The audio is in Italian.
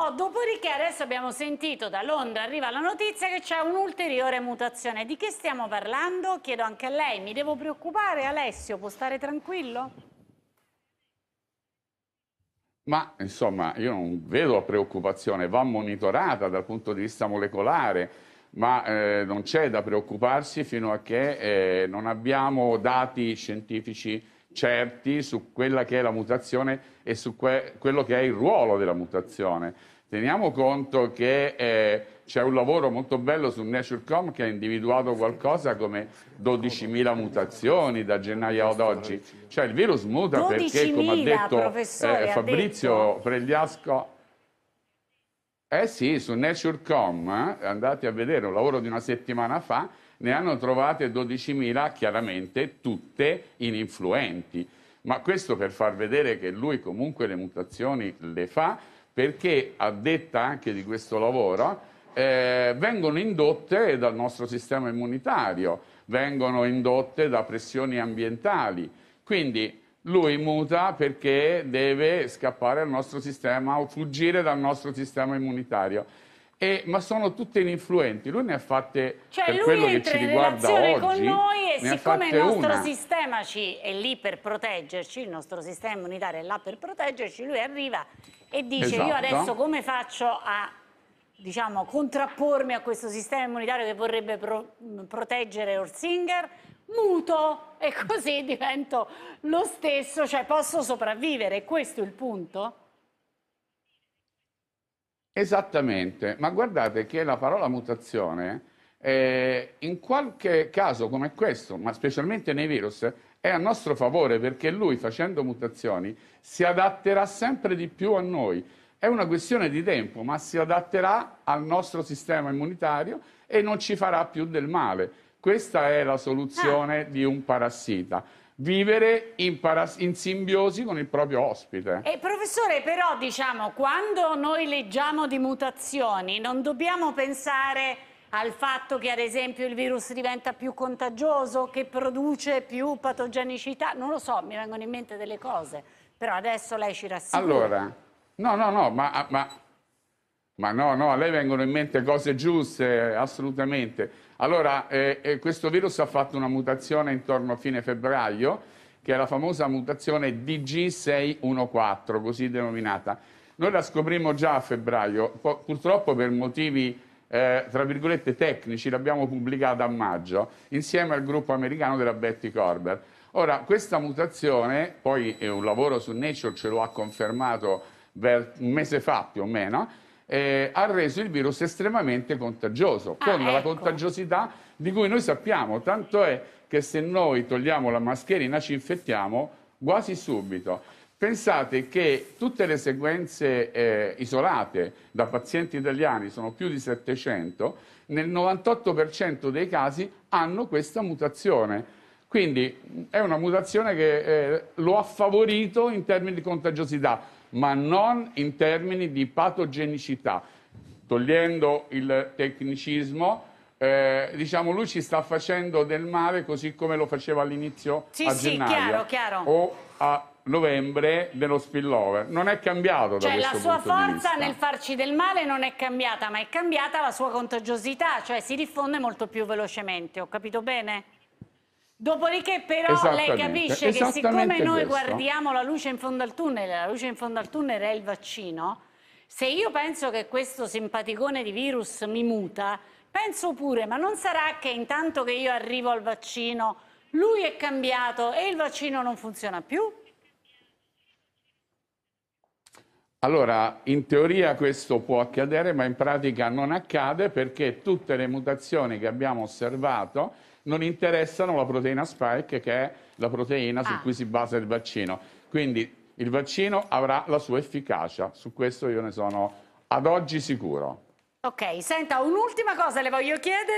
Oh, dopodiché adesso abbiamo sentito da Londra, arriva la notizia che c'è un'ulteriore mutazione. Di che stiamo parlando? Chiedo anche a lei, mi devo preoccupare Alessio, può stare tranquillo? Ma insomma io non vedo preoccupazione, va monitorata dal punto di vista molecolare, ma eh, non c'è da preoccuparsi fino a che eh, non abbiamo dati scientifici certi su quella che è la mutazione e su que quello che è il ruolo della mutazione. Teniamo conto che eh, c'è un lavoro molto bello su NatureCom che ha individuato qualcosa come 12.000 mutazioni da gennaio ad oggi. Cioè il virus muta perché, come ha detto eh, Fabrizio detto... Pregliasco, eh sì, su NatureCom, eh, andate a vedere un lavoro di una settimana fa, ne hanno trovate 12.000 chiaramente tutte in influenti. Ma questo per far vedere che lui comunque le mutazioni le fa perché, a detta anche di questo lavoro, eh, vengono indotte dal nostro sistema immunitario, vengono indotte da pressioni ambientali. Quindi lui muta perché deve scappare dal nostro sistema o fuggire dal nostro sistema immunitario. E, ma sono tutte ininfluenti. Lui ne ha fatte cioè, per quello che ci riguarda oggi. con noi e siccome il nostro una. sistema ci è lì per proteggerci, il nostro sistema unitario è là per proteggerci, lui arriva e dice esatto. io adesso come faccio a diciamo, contrappormi a questo sistema immunitario che vorrebbe pro proteggere Orsinger? Muto e così divento lo stesso, cioè posso sopravvivere, questo è il punto? Esattamente, ma guardate che la parola mutazione eh, in qualche caso come questo, ma specialmente nei virus, è a nostro favore perché lui facendo mutazioni si adatterà sempre di più a noi. È una questione di tempo, ma si adatterà al nostro sistema immunitario e non ci farà più del male. Questa è la soluzione ah. di un parassita vivere in, in, simbiosi con il proprio ospite. E professore, però diciamo, quando noi leggiamo di mutazioni non dobbiamo pensare al fatto che ad esempio il virus diventa più contagioso, che produce più patogenicità, non lo so, mi vengono in mente delle cose, però adesso lei ci rassicura. Allora, no, no, no, ma, ma ma no, no, a lei vengono in mente cose giuste, assolutamente. Allora, eh, eh, questo virus ha fatto una mutazione intorno a fine febbraio, che è la famosa mutazione DG614, così denominata. Noi la scoprimmo già a febbraio, purtroppo per motivi, eh, tra virgolette, tecnici, l'abbiamo pubblicata a maggio, insieme al gruppo americano della Betty Corber. Ora, questa mutazione, poi eh, un lavoro su Nature ce lo ha confermato un mese fa più o meno, eh, ha reso il virus estremamente contagioso, ah, con ecco. la contagiosità di cui noi sappiamo, tanto è che se noi togliamo la mascherina ci infettiamo quasi subito. Pensate che tutte le sequenze eh, isolate da pazienti italiani, sono più di 700, nel 98% dei casi hanno questa mutazione. Quindi è una mutazione che eh, lo ha favorito in termini di contagiosità ma non in termini di patogenicità. Togliendo il tecnicismo, eh, diciamo lui ci sta facendo del male così come lo faceva all'inizio sì, a sì, chiaro, chiaro. o a novembre dello spillover non è cambiato da cioè la sua forza nel farci del male non è cambiata ma è cambiata la sua contagiosità cioè si diffonde molto più velocemente ho capito bene? Dopodiché però lei capisce che siccome noi questo. guardiamo la luce in fondo al tunnel, la luce in fondo al tunnel è il vaccino, se io penso che questo simpaticone di virus mi muta, penso pure, ma non sarà che intanto che io arrivo al vaccino lui è cambiato e il vaccino non funziona più? Allora, in teoria questo può accadere, ma in pratica non accade perché tutte le mutazioni che abbiamo osservato non interessano la proteina spike, che è la proteina ah. su cui si basa il vaccino. Quindi il vaccino avrà la sua efficacia, su questo io ne sono ad oggi sicuro. Ok, senta, un'ultima cosa le voglio chiedere.